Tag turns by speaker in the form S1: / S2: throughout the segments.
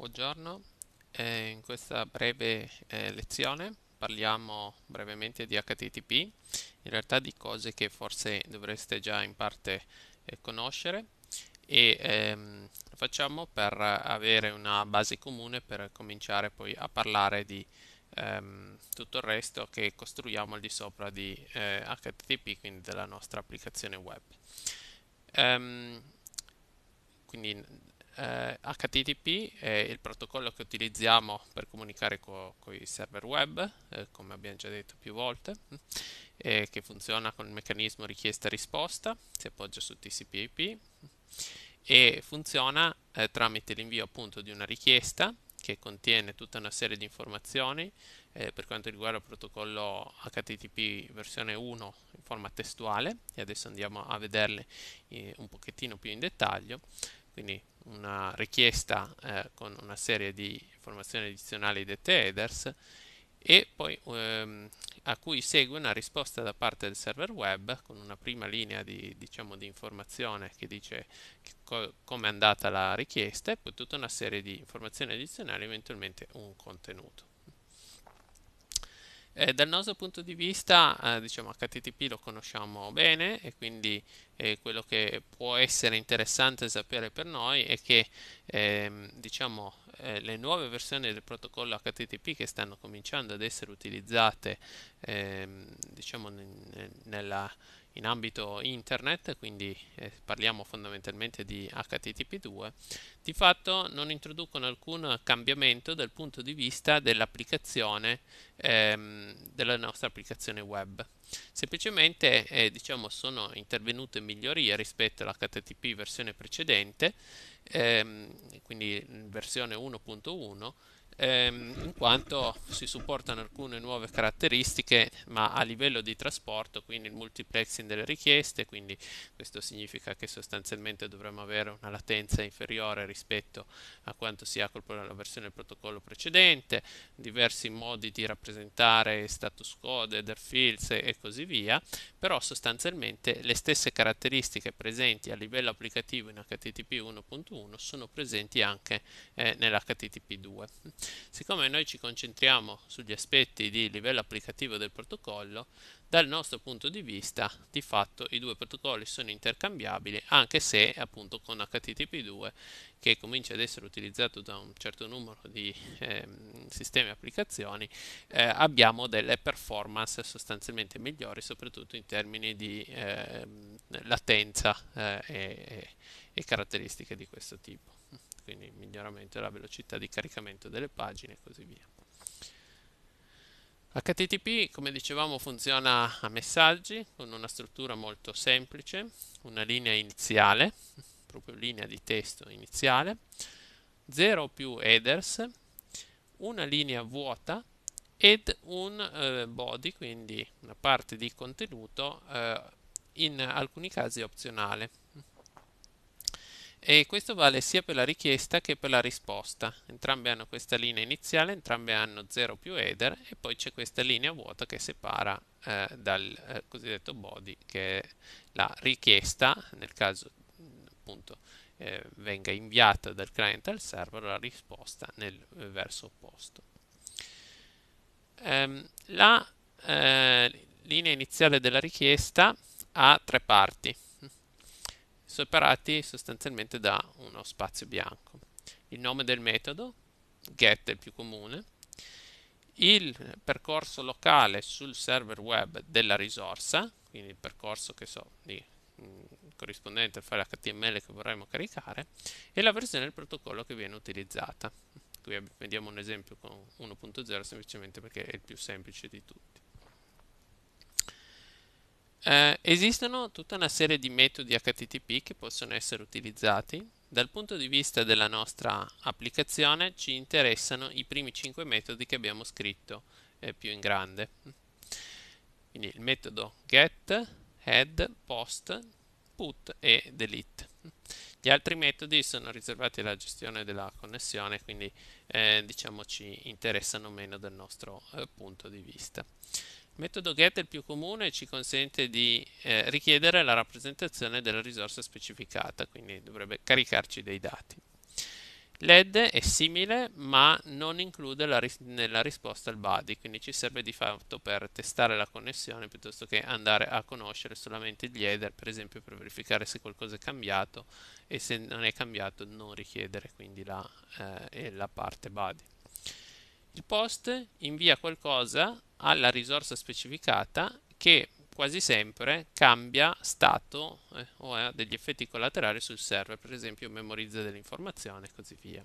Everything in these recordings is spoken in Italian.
S1: Buongiorno, eh, in questa breve eh, lezione parliamo brevemente di HTTP, in realtà di cose che forse dovreste già in parte eh, conoscere e ehm, lo facciamo per avere una base comune per cominciare poi a parlare di ehm, tutto il resto che costruiamo al di sopra di HTTP, eh, quindi della nostra applicazione web. Ehm, quindi eh, HTTP è il protocollo che utilizziamo per comunicare con co i server web, eh, come abbiamo già detto più volte, eh, che funziona con il meccanismo richiesta-risposta, si appoggia su TCP/IP e funziona eh, tramite l'invio appunto di una richiesta che contiene tutta una serie di informazioni eh, per quanto riguarda il protocollo HTTP versione 1 in forma testuale e adesso andiamo a vederle eh, un pochettino più in dettaglio quindi una richiesta eh, con una serie di informazioni addizionali dette headers e poi ehm, a cui segue una risposta da parte del server web con una prima linea di, diciamo, di informazione che dice co come è andata la richiesta e poi tutta una serie di informazioni addizionali eventualmente un contenuto. Eh, dal nostro punto di vista, eh, diciamo, HTTP lo conosciamo bene e quindi eh, quello che può essere interessante sapere per noi è che ehm, diciamo, eh, le nuove versioni del protocollo HTTP che stanno cominciando ad essere utilizzate ehm, diciamo, nella in ambito internet, quindi eh, parliamo fondamentalmente di HTTP2, di fatto non introducono alcun cambiamento dal punto di vista dell'applicazione, ehm, della nostra applicazione web. Semplicemente eh, diciamo, sono intervenute migliorie rispetto all'HTTP versione precedente, ehm, quindi mm, versione 1.1, ehm, in quanto si supportano alcune nuove caratteristiche ma a livello di trasporto, quindi il multiplexing delle richieste, quindi questo significa che sostanzialmente dovremmo avere una latenza inferiore rispetto a quanto si ha con la versione del protocollo precedente, diversi modi di rappresentare status code, header fields e così via, però sostanzialmente le stesse caratteristiche presenti a livello applicativo in HTTP 1.1 sono presenti anche eh, nell'HTTP 2. Siccome noi ci concentriamo sugli aspetti di livello applicativo del protocollo, dal nostro punto di vista di fatto i due protocolli sono intercambiabili anche se appunto con HTTP2 che comincia ad essere utilizzato da un certo numero di eh, sistemi e applicazioni eh, abbiamo delle performance sostanzialmente migliori soprattutto in termini di ehm, eh, latenza e, e caratteristiche di questo tipo quindi miglioramento della velocità di caricamento delle pagine e così via. HTTP, come dicevamo, funziona a messaggi con una struttura molto semplice, una linea iniziale, proprio linea di testo iniziale, 0 o più headers, una linea vuota ed un eh, body, quindi una parte di contenuto, eh, in alcuni casi opzionale e questo vale sia per la richiesta che per la risposta. Entrambe hanno questa linea iniziale, entrambe hanno 0 più header e poi c'è questa linea vuota che separa eh, dal eh, cosiddetto body che è la richiesta, nel caso appunto eh, venga inviata dal client al server, la risposta nel eh, verso opposto. Ehm, la eh, linea iniziale della richiesta ha tre parti separati sostanzialmente da uno spazio bianco. Il nome del metodo, get è il più comune, il percorso locale sul server web della risorsa, quindi il percorso che so, di, mh, mm, corrispondente al file HTML che vorremmo caricare, e la versione del protocollo che viene utilizzata. Qui vediamo un esempio con 1.0 semplicemente perché è il più semplice di tutti. Eh, esistono tutta una serie di metodi HTTP che possono essere utilizzati. Dal punto di vista della nostra applicazione ci interessano i primi 5 metodi che abbiamo scritto eh, più in grande. Quindi il metodo get, head, post, put e delete. Gli altri metodi sono riservati alla gestione della connessione, quindi eh, diciamo ci interessano meno dal nostro eh, punto di vista metodo get è il più comune e ci consente di eh, richiedere la rappresentazione della risorsa specificata, quindi dovrebbe caricarci dei dati. L'ed è simile ma non include ris nella risposta il body, quindi ci serve di fatto per testare la connessione piuttosto che andare a conoscere solamente gli header, per esempio per verificare se qualcosa è cambiato e se non è cambiato non richiedere quindi la, eh, la parte body. Il post invia qualcosa alla risorsa specificata che quasi sempre cambia stato eh, o ha degli effetti collaterali sul server, per esempio memorizza dell'informazione e così via.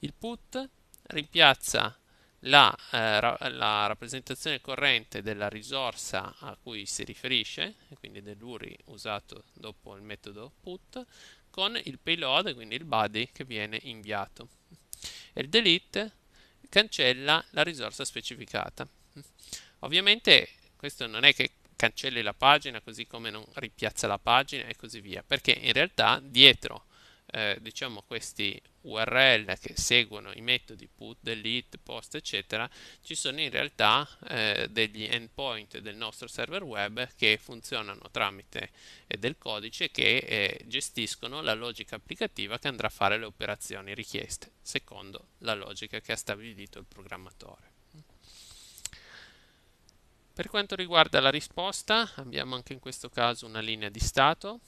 S1: Il put rimpiazza la, eh, la, rappresentazione corrente della risorsa a cui si riferisce, quindi dell'URI usato dopo il metodo put, con il payload, quindi il body che viene inviato. E il delete cancella la risorsa specificata. Ovviamente questo non è che cancelli la pagina così come non ripiazza la pagina e così via, perché in realtà dietro eh, diciamo questi URL che seguono i metodi put, delete, post eccetera ci sono in realtà eh, degli endpoint del nostro server web che funzionano tramite eh, del codice che eh, gestiscono la logica applicativa che andrà a fare le operazioni richieste secondo la logica che ha stabilito il programmatore. Per quanto riguarda la risposta abbiamo anche in questo caso una linea di stato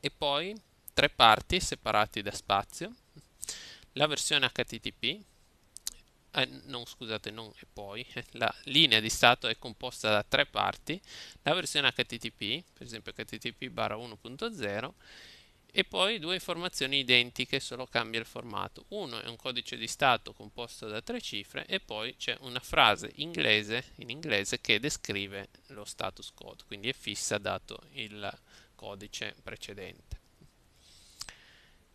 S1: e poi tre parti separati da spazio, la versione HTTP, eh, non scusate, non e poi, la linea di stato è composta da tre parti, la versione HTTP, per esempio HTTP barra 1.0, e poi due informazioni identiche, solo cambia il formato. Uno è un codice di stato composto da tre cifre e poi c'è una frase inglese, in inglese che descrive lo status code, quindi è fissa dato il codice precedente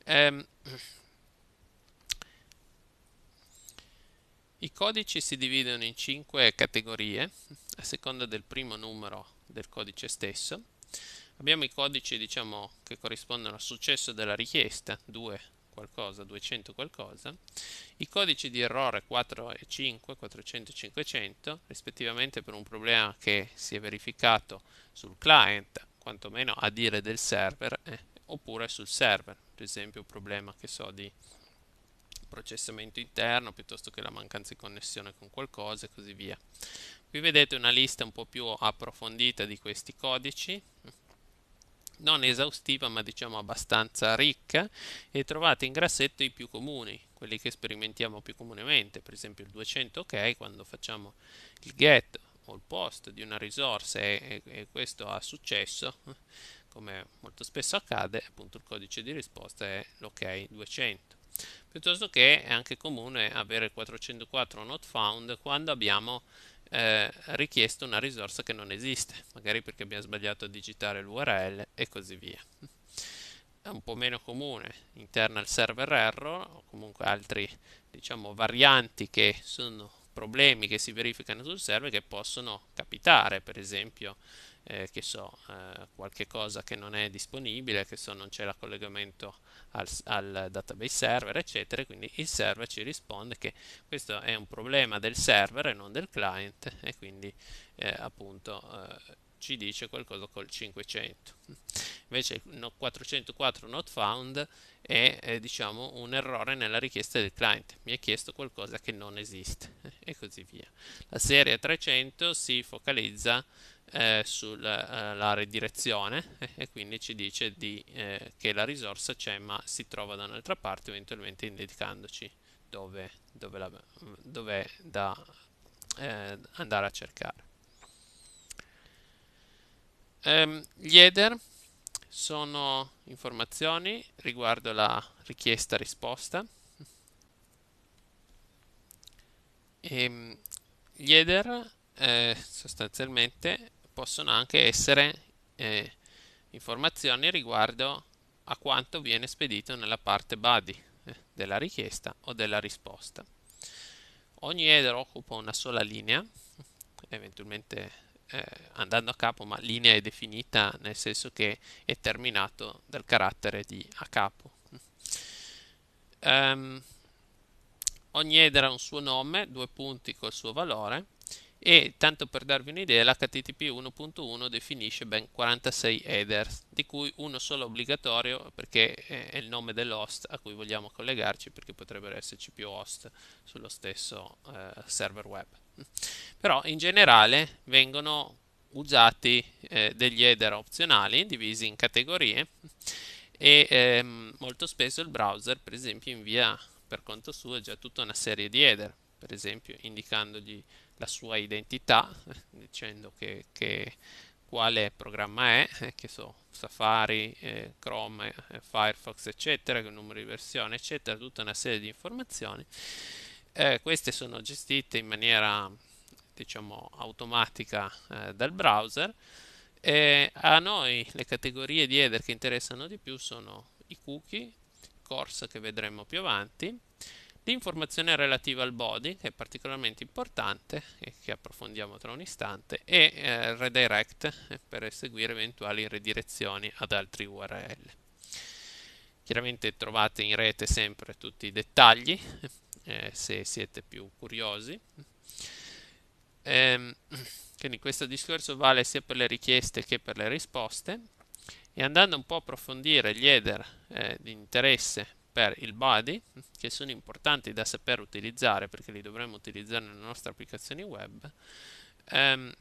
S1: ehm, i codici si dividono in 5 categorie a seconda del primo numero del codice stesso. Abbiamo i codici diciamo, che corrispondono al successo della richiesta, 2 qualcosa, 200 qualcosa, i codici di errore 4 e 5, 400 e 500, rispettivamente per un problema che si è verificato sul client, quantomeno a dire del server, eh, oppure sul server per esempio un problema che so di processamento interno piuttosto che la mancanza di connessione con qualcosa e così via. Qui vedete una lista un po' più approfondita di questi codici, non esaustiva ma diciamo abbastanza ricca e trovate in grassetto i più comuni, quelli che sperimentiamo più comunemente, per esempio il 200 ok quando facciamo il get o il post di una risorsa e, e, e questo ha successo come molto spesso accade, appunto il codice di risposta è l'ok 200. Piuttosto che è anche comune avere 404 not found quando abbiamo eh, richiesto una risorsa che non esiste, magari perché abbiamo sbagliato a digitare l'URL e così via. È un po' meno comune internal server error o comunque altri diciamo varianti che sono problemi che si verificano sul server che possono capitare, per esempio eh, che so, eh, qualche cosa che non è disponibile, che so, non c'è collegamento al, al, database server, eccetera, quindi il server ci risponde che questo è un problema del server e non del client e quindi eh, appunto eh, ci dice qualcosa col 500. Invece il 404 not found è, è diciamo un errore nella richiesta del client, mi ha chiesto qualcosa che non esiste e così via. La serie 300 si focalizza eh, sulla eh, redirezione eh, e, quindi ci dice di, eh, che la risorsa c'è ma si trova da un'altra parte eventualmente indicandoci dove, dove, la, dove è da eh, andare a cercare. Um, gli header sono informazioni riguardo la richiesta risposta. E, ehm, gli header eh, sostanzialmente possono anche essere eh, informazioni riguardo a quanto viene spedito nella parte body eh, della richiesta o della risposta. Ogni header occupa una sola linea, eventualmente eh, andando a capo, ma linea è definita nel senso che è terminato dal carattere di a capo. Um, ogni header ha un suo nome, due punti col suo valore, e tanto per darvi un'idea l'HTTP 1.1 definisce ben 46 header di cui uno solo obbligatorio perché è il nome dell'host a cui vogliamo collegarci perché potrebbero esserci più host sullo stesso eh, server web però in generale vengono usati eh, degli header opzionali divisi in categorie e ehm, molto spesso il browser per esempio invia per conto suo già tutta una serie di header per esempio indicandogli la sua identità dicendo che, che quale programma è, eh, che so, Safari, eh, Chrome, eh, Firefox, eccetera, che numero di versione, eccetera, tutta una serie di informazioni. Eh, queste sono gestite in maniera, diciamo, automatica eh, dal browser. E a noi le categorie di header che interessano di più sono i cookie, course che vedremo più avanti, l'informazione relativa al body, che è particolarmente importante e che approfondiamo tra un istante, e eh, redirect eh, per eseguire eventuali redirezioni ad altri URL. Chiaramente trovate in rete sempre tutti i dettagli, eh, se siete più curiosi. Ehm, quindi questo discorso vale sia per le richieste che per le risposte. E andando un po' a approfondire gli header eh, di interesse per il body che sono importanti da saper utilizzare perché li dovremmo utilizzare nelle nostre applicazioni web ehm,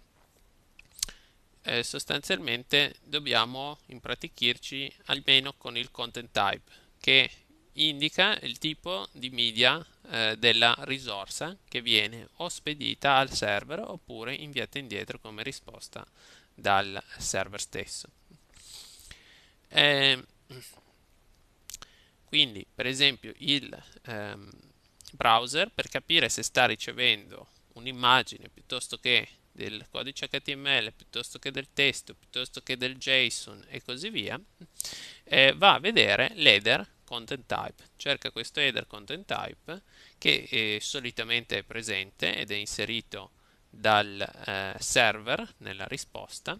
S1: eh, sostanzialmente dobbiamo impratichirci almeno con il content type che indica il tipo di media eh, della risorsa che viene o spedita al server oppure inviata indietro come risposta dal server stesso. Eh, quindi, per esempio, il ehm, browser per capire se sta ricevendo un'immagine piuttosto che del codice HTML, piuttosto che del testo, piuttosto che del JSON e così via, eh, va a vedere l'header content type. Cerca questo header content type che eh, solitamente è presente ed è inserito dal eh, server nella risposta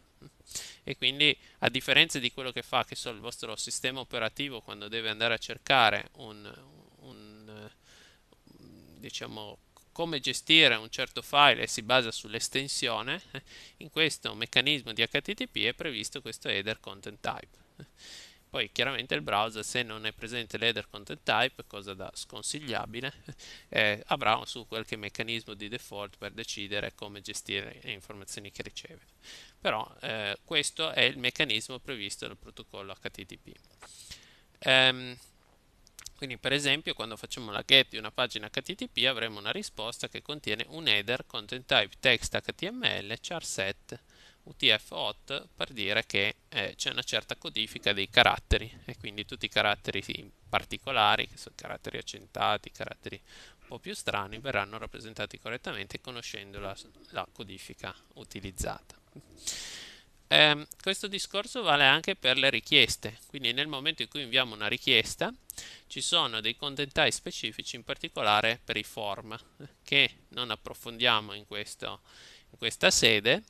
S1: e quindi a differenza di quello che fa che so, il vostro sistema operativo quando deve andare a cercare un, un eh, diciamo come gestire un certo file e si basa sull'estensione in questo meccanismo di HTTP è previsto questo header content type poi chiaramente il browser se non è presente l'header content type, cosa da sconsigliabile, eh, avrà su qualche meccanismo di default per decidere come gestire le informazioni che riceve. Però eh, questo è il meccanismo previsto dal protocollo HTTP. Um, ehm, quindi per esempio quando facciamo la get di una pagina HTTP avremo una risposta che contiene un header content type text html charset utf 8 per dire che eh, c'è una certa codifica dei caratteri e quindi tutti i caratteri particolari, che sono caratteri accentati, caratteri un po' più strani, verranno rappresentati correttamente conoscendo la, la codifica utilizzata. Eh, questo discorso vale anche per le richieste, quindi nel momento in cui inviamo una richiesta ci sono dei content specifici, in particolare per i form, che non approfondiamo in questo in questa sede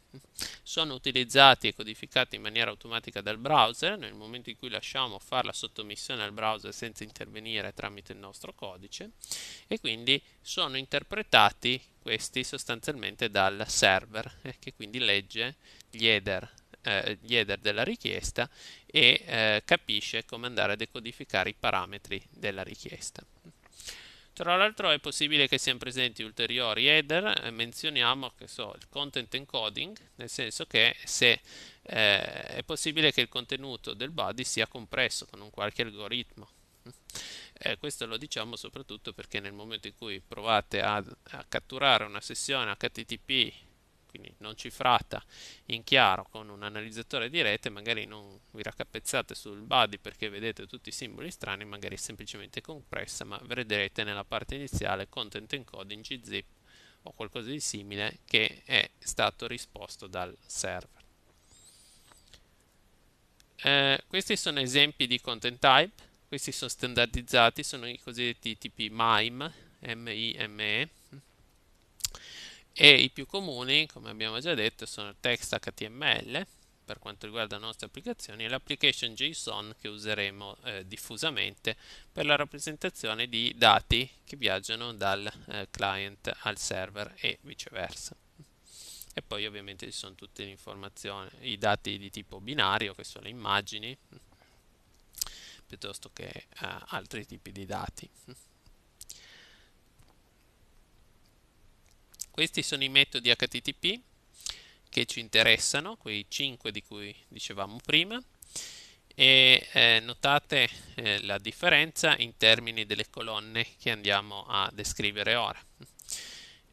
S1: sono utilizzati e codificati in maniera automatica dal browser nel momento in cui lasciamo fare la sottomissione al browser senza intervenire tramite il nostro codice e quindi sono interpretati questi sostanzialmente dal server eh, che quindi legge gli header, eh, gli header della richiesta e eh, capisce come andare a decodificare i parametri della richiesta. Tra l'altro è possibile che siano presenti ulteriori header, eh, menzioniamo che so, il content encoding, nel senso che se eh, è possibile che il contenuto del body sia compresso con un qualche algoritmo. Eh, questo lo diciamo soprattutto perché nel momento in cui provate a, a catturare una sessione HTTP quindi non cifrata in chiaro con un analizzatore di rete, magari non vi raccapezzate sul body perché vedete tutti i simboli strani, magari semplicemente compressa, ma vedrete nella parte iniziale content encoding gzip o qualcosa di simile che è stato risposto dal server. Eh, questi sono esempi di content type, questi sono standardizzati, sono i cosiddetti tipi MIME, M-I-M-E, e i più comuni, come abbiamo già detto, sono il text HTML per quanto riguarda le nostre applicazioni e l'application JSON che useremo eh, diffusamente per la rappresentazione di dati che viaggiano dal eh, client al server e viceversa. E poi ovviamente ci sono tutte le informazioni, i dati di tipo binario che sono le immagini piuttosto che eh, altri tipi di dati. Questi sono i metodi HTTP che ci interessano, quei 5 di cui dicevamo prima, e eh, notate eh, la differenza in termini delle colonne che andiamo a descrivere ora.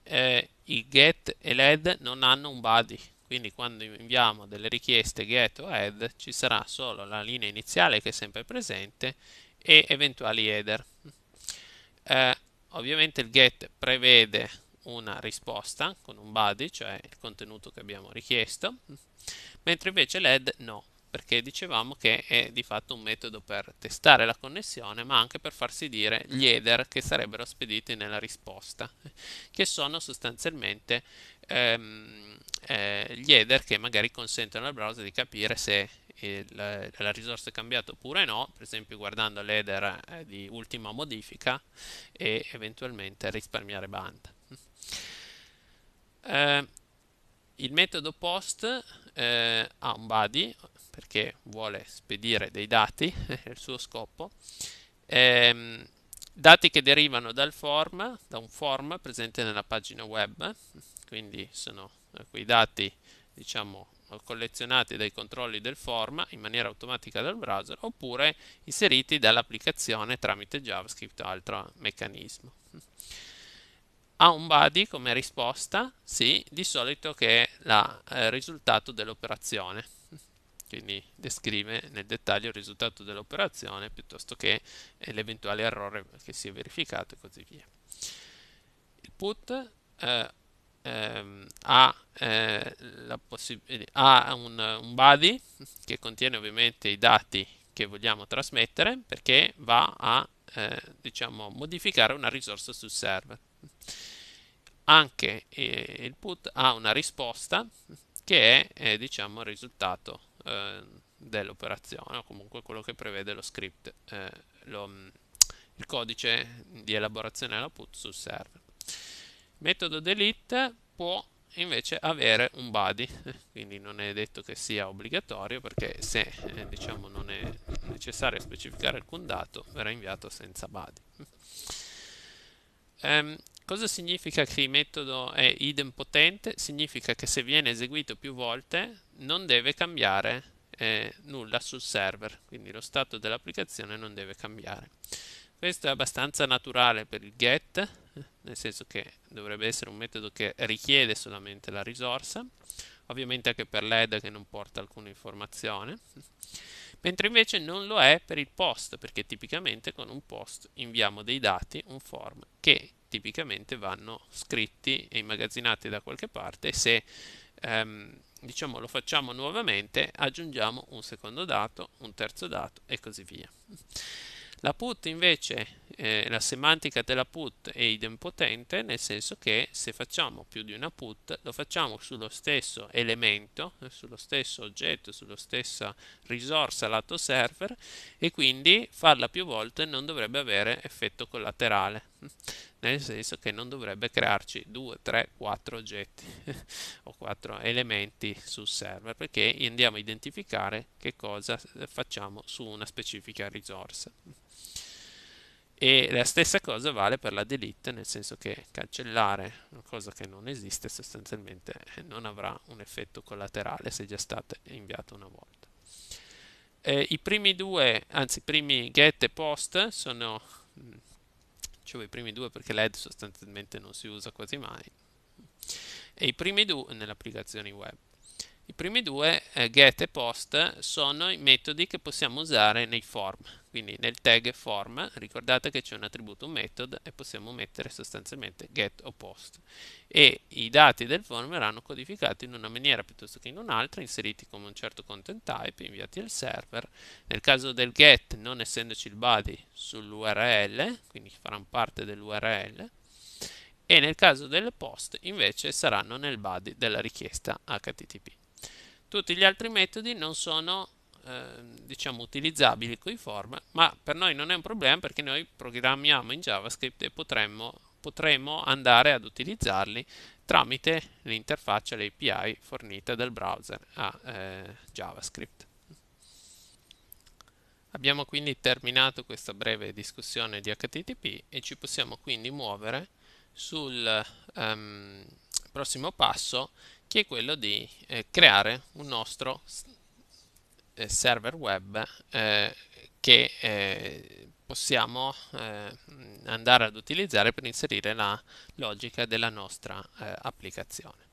S1: Eh, I get e l'add non hanno un body, quindi quando inviamo delle richieste get o add ci sarà solo la linea iniziale che è sempre presente e eventuali header. Eh, ovviamente il get prevede una risposta con un body, cioè il contenuto che abbiamo richiesto, mentre invece l'ed no, perché dicevamo che è di fatto un metodo per testare la connessione, ma anche per farsi dire gli header che sarebbero spediti nella risposta, che sono sostanzialmente ehm, eh, gli header che magari consentono al browser di capire se il, la risorsa è cambiata oppure no, per esempio guardando l'header eh, di ultima modifica e eventualmente risparmiare banda eh, il metodo post eh, ha un body perché vuole spedire dei dati, è il suo scopo, eh, dati che derivano dal form, da un form presente nella pagina web, quindi sono quei dati diciamo collezionati dai controlli del form in maniera automatica dal browser oppure inseriti dall'applicazione tramite JavaScript o altro meccanismo ha un body come risposta? Sì, di solito che è la, eh, il risultato dell'operazione. Quindi descrive nel dettaglio il risultato dell'operazione piuttosto che eh, l'eventuale errore che si è verificato e così via. Il put eh, ehm, ha, eh, eh, ha un, un body che contiene ovviamente i dati che vogliamo trasmettere perché va a eh, diciamo, modificare una risorsa sul server anche eh, il put ha una risposta che è eh, diciamo il risultato eh, dell'operazione o comunque quello che prevede lo script, eh, lo, il codice di elaborazione della put sul server. Il metodo delete può invece avere un body quindi non è detto che sia obbligatorio perché se eh, diciamo non è necessario specificare alcun dato verrà inviato senza body ehm, cosa significa che il metodo è idempotente? Significa che se viene eseguito più volte non deve cambiare eh, nulla sul server, quindi lo stato dell'applicazione non deve cambiare. Questo è abbastanza naturale per il get, nel senso che dovrebbe essere un metodo che richiede solamente la risorsa, ovviamente anche per l'ed che non porta alcuna informazione mentre invece non lo è per il post, perché tipicamente con un post inviamo dei dati, un form, che tipicamente vanno scritti e immagazzinati da qualche parte se ehm, diciamo lo facciamo nuovamente aggiungiamo un secondo dato un terzo dato e così via la put invece eh, la semantica della put è idempotente, nel senso che se facciamo più di una put lo facciamo sullo stesso elemento, sullo stesso oggetto, sulla stessa risorsa lato server e quindi farla più volte non dovrebbe avere effetto collaterale, nel senso che non dovrebbe crearci 2, 3, 4 oggetti o 4 elementi sul server perché andiamo a identificare che cosa eh, facciamo su una specifica risorsa. E la stessa cosa vale per la delete, nel senso che cancellare una cosa che non esiste sostanzialmente eh, non avrà un effetto collaterale se già stata inviata una volta. Eh, I primi due, anzi i primi get e post sono, dicevo mm, cioè i primi due perché l'ed sostanzialmente non si usa quasi mai, e i primi due nelle applicazioni web. I primi due, eh, get e post, sono i metodi che possiamo usare nei form. Quindi nel tag form, ricordate che c'è un attributo method e possiamo mettere sostanzialmente get o post. E i dati del form verranno codificati in una maniera piuttosto che in un'altra, inseriti come un certo content type, inviati al server. Nel caso del get, non essendoci il body sull'URL, quindi faranno parte dell'URL, e nel caso del post invece saranno nel body della richiesta HTTP. Tutti gli altri metodi non sono eh, diciamo utilizzabili con i form, ma per noi non è un problema perché noi programmiamo in JavaScript e potremmo, potremmo andare ad utilizzarli tramite l'interfaccia, l'API fornita dal browser a eh, JavaScript. Abbiamo quindi terminato questa breve discussione di HTTP e ci possiamo quindi muovere sul um, prossimo passo che è quello di eh, creare un nostro eh, server web eh, che eh, possiamo eh, andare ad utilizzare per inserire la logica della nostra eh, applicazione.